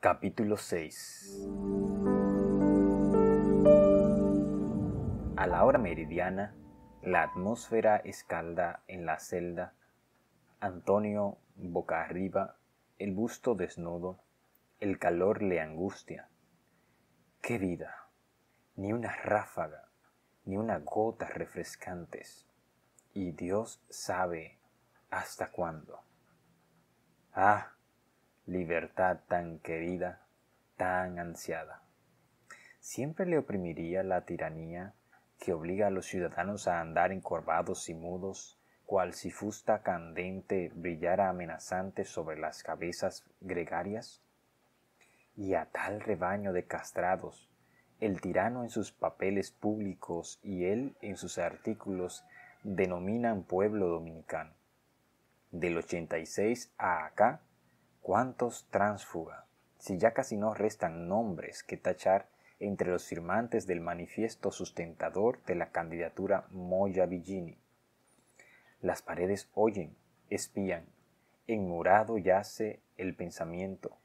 Capítulo 6 A la hora meridiana, la atmósfera escalda en la celda. Antonio, boca arriba, el busto desnudo, el calor le angustia. ¡Qué vida! Ni una ráfaga, ni una gota refrescantes. Y Dios sabe hasta cuándo. Ah, libertad tan querida, tan ansiada. ¿Siempre le oprimiría la tiranía que obliga a los ciudadanos a andar encorvados y mudos, cual si fusta candente brillara amenazante sobre las cabezas gregarias? Y a tal rebaño de castrados, el tirano en sus papeles públicos y él en sus artículos denominan pueblo dominicano. Del 86 a acá cuántos tránsfuga, si ya casi no restan nombres que tachar entre los firmantes del manifiesto sustentador de la candidatura Moya Villini. Las paredes oyen, espían, enmurado yace el pensamiento,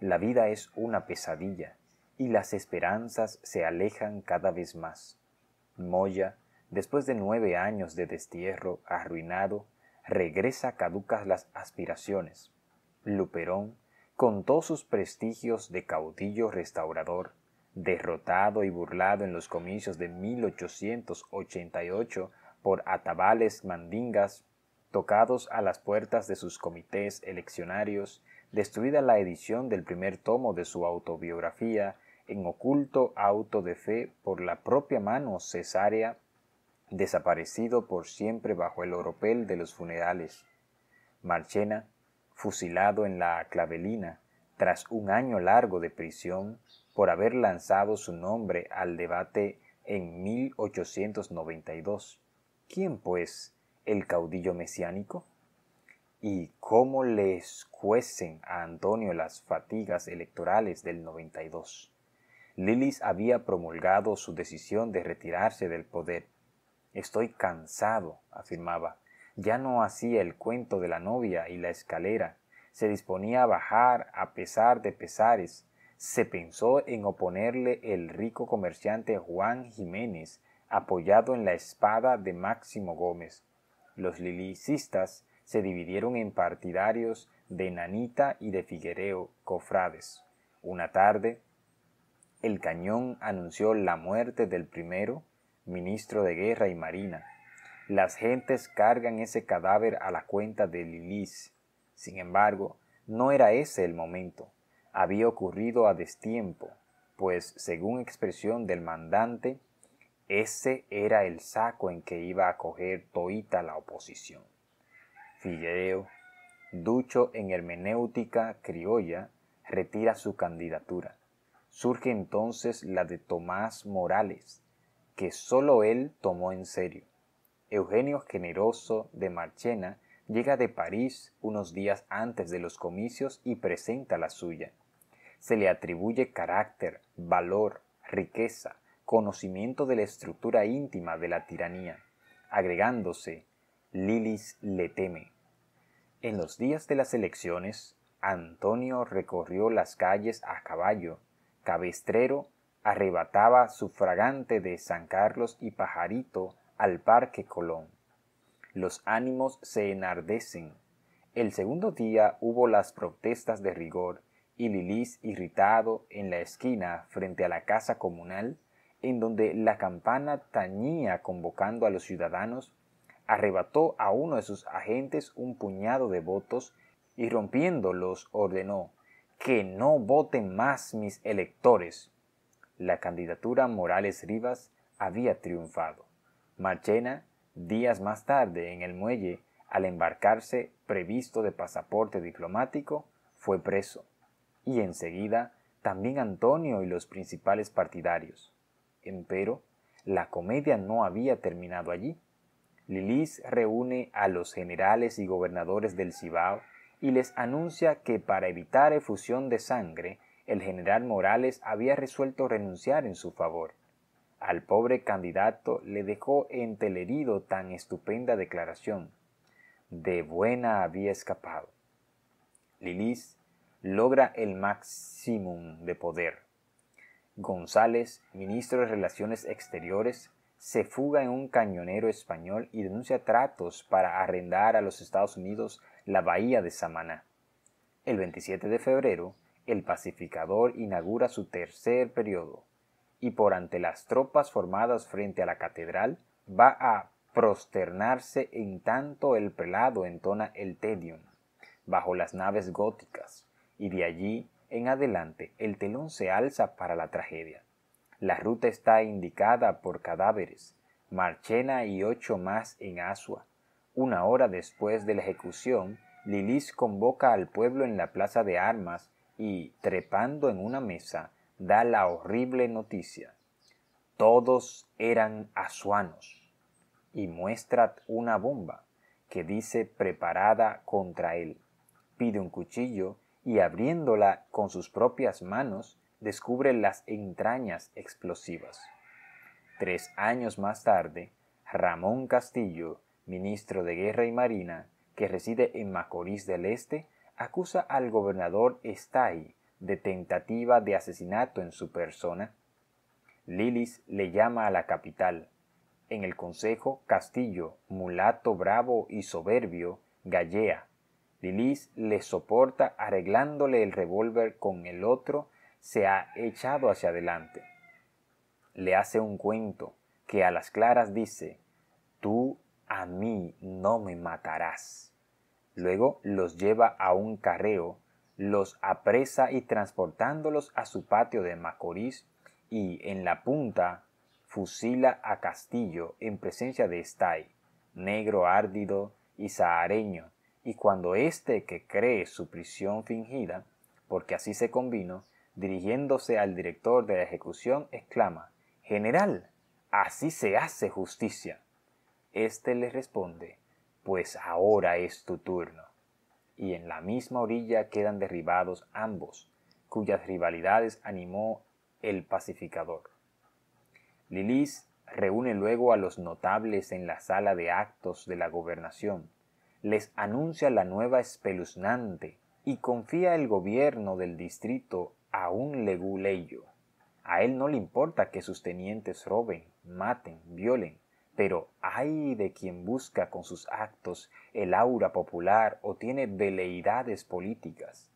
la vida es una pesadilla y las esperanzas se alejan cada vez más. Moya, después de nueve años de destierro arruinado, regresa caducas las aspiraciones Luperón, con todos sus prestigios de caudillo restaurador, derrotado y burlado en los comicios de 1888 por atabales mandingas, tocados a las puertas de sus comités eleccionarios, destruida la edición del primer tomo de su autobiografía, en oculto auto de fe por la propia mano cesárea, desaparecido por siempre bajo el oropel de los funerales. Marchena, fusilado en la Clavelina tras un año largo de prisión por haber lanzado su nombre al debate en 1892. ¿Quién, pues, el caudillo mesiánico? ¿Y cómo le cuecen a Antonio las fatigas electorales del 92? Lilis había promulgado su decisión de retirarse del poder. Estoy cansado, afirmaba, ya no hacía el cuento de la novia y la escalera. Se disponía a bajar a pesar de pesares. Se pensó en oponerle el rico comerciante Juan Jiménez, apoyado en la espada de Máximo Gómez. Los lilicistas se dividieron en partidarios de Nanita y de Figuereo, cofrades. Una tarde, el cañón anunció la muerte del primero, ministro de Guerra y Marina, las gentes cargan ese cadáver a la cuenta de Lilis. Sin embargo, no era ese el momento. Había ocurrido a destiempo, pues, según expresión del mandante, ese era el saco en que iba a coger toita la oposición. Figuereo, ducho en hermenéutica criolla, retira su candidatura. Surge entonces la de Tomás Morales, que solo él tomó en serio. Eugenio Generoso de Marchena llega de París unos días antes de los comicios y presenta la suya. Se le atribuye carácter, valor, riqueza, conocimiento de la estructura íntima de la tiranía, agregándose Lilis le teme. En los días de las elecciones, Antonio recorrió las calles a caballo, cabestrero, arrebataba sufragante de San Carlos y Pajarito al Parque Colón. Los ánimos se enardecen. El segundo día hubo las protestas de rigor y Lilis irritado en la esquina frente a la casa comunal, en donde la campana tañía convocando a los ciudadanos, arrebató a uno de sus agentes un puñado de votos y rompiéndolos ordenó que no voten más mis electores. La candidatura Morales Rivas había triunfado. Marchena, días más tarde en el muelle, al embarcarse previsto de pasaporte diplomático, fue preso, y enseguida también Antonio y los principales partidarios. Empero, la comedia no había terminado allí. Lilis reúne a los generales y gobernadores del Cibao y les anuncia que para evitar efusión de sangre, el general Morales había resuelto renunciar en su favor. Al pobre candidato le dejó entelerido tan estupenda declaración. De buena había escapado. Lilis logra el máximo de poder. González, ministro de Relaciones Exteriores, se fuga en un cañonero español y denuncia tratos para arrendar a los Estados Unidos la bahía de Samaná. El 27 de febrero, el pacificador inaugura su tercer periodo, y por ante las tropas formadas frente a la catedral, va a prosternarse en tanto el prelado entona el Tedium, bajo las naves góticas, y de allí en adelante el telón se alza para la tragedia. La ruta está indicada por cadáveres, Marchena y ocho más en Asua. Una hora después de la ejecución, Lilis convoca al pueblo en la plaza de armas y, trepando en una mesa, da la horrible noticia. Todos eran asuanos y muestra una bomba que dice preparada contra él. Pide un cuchillo y abriéndola con sus propias manos descubre las entrañas explosivas. Tres años más tarde, Ramón Castillo, ministro de Guerra y Marina, que reside en Macorís del Este, acusa al gobernador Estay de tentativa de asesinato en su persona, Lilis le llama a la capital. En el consejo, Castillo, mulato bravo y soberbio, gallea. Lilis le soporta arreglándole el revólver con el otro, se ha echado hacia adelante. Le hace un cuento que a las claras dice, tú a mí no me matarás. Luego los lleva a un carreo los apresa y transportándolos a su patio de Macorís y en la punta fusila a Castillo en presencia de Stay, negro árdido y sahareño, y cuando éste que cree su prisión fingida, porque así se convino, dirigiéndose al director de la ejecución, exclama General, así se hace justicia. Este le responde Pues ahora es tu turno y en la misma orilla quedan derribados ambos, cuyas rivalidades animó el pacificador. Lilis reúne luego a los notables en la sala de actos de la gobernación, les anuncia la nueva espeluznante y confía el gobierno del distrito a un leguleyo. A él no le importa que sus tenientes roben, maten, violen, pero hay de quien busca con sus actos el aura popular o tiene veleidades políticas.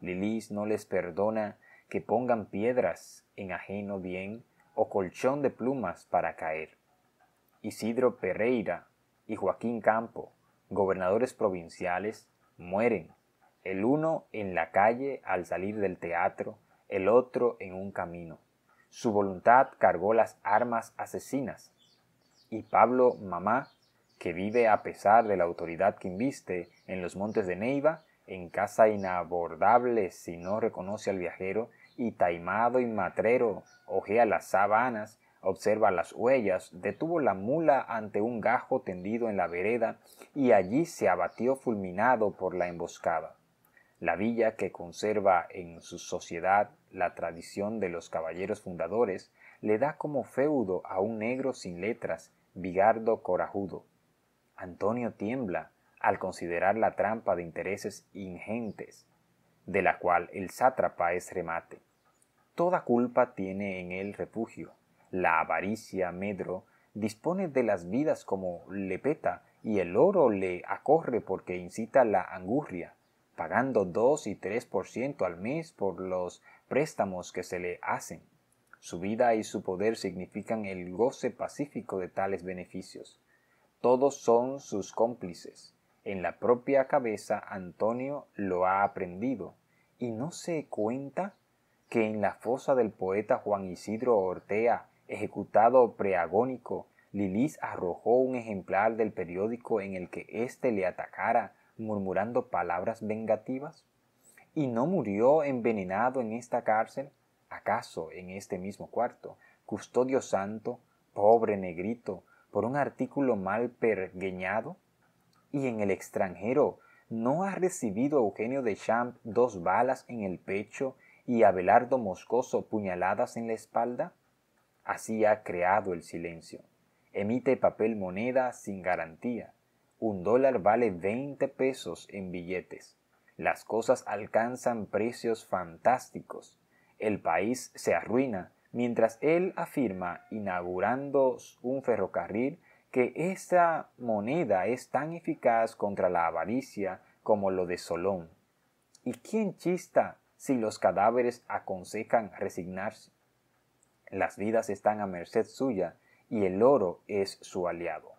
Lili's no les perdona que pongan piedras en ajeno bien o colchón de plumas para caer. Isidro Pereira y Joaquín Campo, gobernadores provinciales, mueren, el uno en la calle al salir del teatro, el otro en un camino. Su voluntad cargó las armas asesinas, y Pablo Mamá, que vive a pesar de la autoridad que inviste en los montes de Neiva, en casa inabordable si no reconoce al viajero, y taimado y matrero, ojea las sabanas, observa las huellas, detuvo la mula ante un gajo tendido en la vereda, y allí se abatió fulminado por la emboscada. La villa que conserva en su sociedad la tradición de los caballeros fundadores le da como feudo a un negro sin letras Vigardo Corajudo. Antonio tiembla al considerar la trampa de intereses ingentes, de la cual el sátrapa es remate. Toda culpa tiene en él refugio. La avaricia medro dispone de las vidas como lepeta y el oro le acorre porque incita la angurria, pagando dos y tres por ciento al mes por los préstamos que se le hacen. Su vida y su poder significan el goce pacífico de tales beneficios. Todos son sus cómplices. En la propia cabeza Antonio lo ha aprendido y no se cuenta que en la fosa del poeta Juan Isidro Ortea, ejecutado preagónico, Lilis arrojó un ejemplar del periódico en el que éste le atacara, murmurando palabras vengativas? ¿Y no murió envenenado en esta cárcel? ¿Acaso en este mismo cuarto, custodio santo, pobre negrito, por un artículo mal pergueñado? ¿Y en el extranjero no ha recibido Eugenio de Champ dos balas en el pecho y Abelardo Moscoso puñaladas en la espalda? Así ha creado el silencio. Emite papel moneda sin garantía. Un dólar vale veinte pesos en billetes. Las cosas alcanzan precios fantásticos. El país se arruina mientras él afirma, inaugurando un ferrocarril, que esa moneda es tan eficaz contra la avaricia como lo de Solón. ¿Y quién chista si los cadáveres aconsejan resignarse? Las vidas están a merced suya y el oro es su aliado.